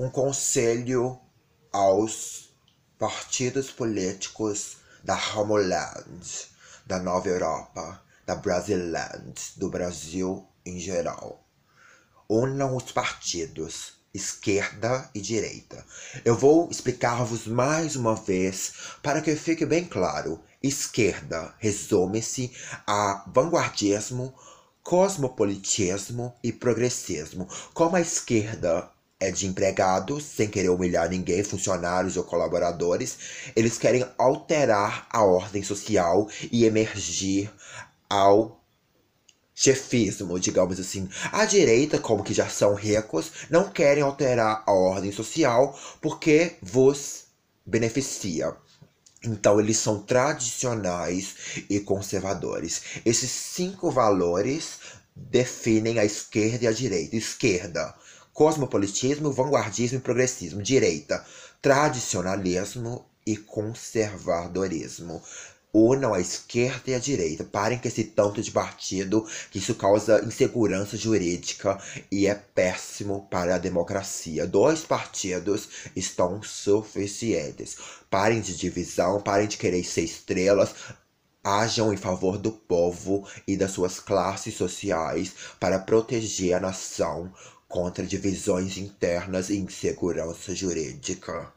um conselho aos partidos políticos da Homeland, da Nova Europa, da Brasiland, do Brasil em geral. Unam os partidos, esquerda e direita. Eu vou explicar-vos mais uma vez para que fique bem claro. Esquerda resume-se a vanguardismo, cosmopolitismo e progressismo. Como a esquerda é de empregados, sem querer humilhar ninguém, funcionários ou colaboradores, eles querem alterar a ordem social e emergir ao chefismo, digamos assim. A direita, como que já são ricos, não querem alterar a ordem social porque vos beneficia. Então, eles são tradicionais e conservadores. Esses cinco valores definem a esquerda e a direita. Esquerda, cosmopolitismo, vanguardismo e progressismo, direita, tradicionalismo e conservadorismo. Unam a esquerda e a direita. Parem com esse tanto de partido, que isso causa insegurança jurídica e é péssimo para a democracia. Dois partidos estão suficientes. Parem de divisão, parem de querer ser estrelas, Ajam em favor do povo e das suas classes sociais para proteger a nação contra divisões internas e insegurança jurídica.